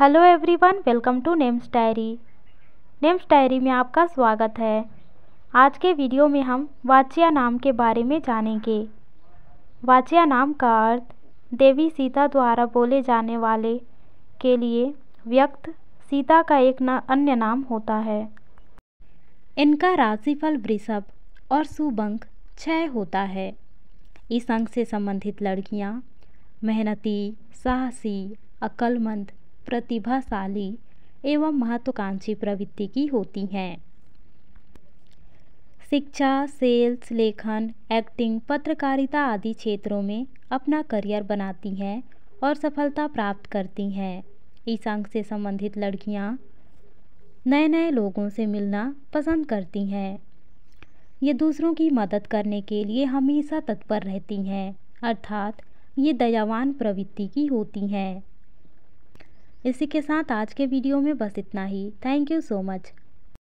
hello everyone welcome to names diary names diary में आपका स्वागत है आज के वीडियो में हम वाचिया नाम के बारे में जानेंगे वाचिया नाम का अर्थ देवी सीता द्वारा बोले जाने वाले के लिए व्यक्त सीता का एक ना अन्य नाम होता है इनका राशिफल वृषभ और सुबंक छः होता है इस अंक से संबंधित लड़कियां मेहनती साहसी अक्लमंद प्रतिभाशाली एवं महत्वाकांक्षी प्रवृत्ति की होती हैं शिक्षा सेल्स लेखन एक्टिंग पत्रकारिता आदि क्षेत्रों में अपना करियर बनाती हैं और सफलता प्राप्त करती हैं ईसांग से संबंधित लड़कियां नए नए लोगों से मिलना पसंद करती हैं ये दूसरों की मदद करने के लिए हमेशा तत्पर रहती हैं अर्थात ये दयावान प्रवृत्ति की होती हैं इसी के साथ आज के वीडियो में बस इतना ही थैंक यू सो मच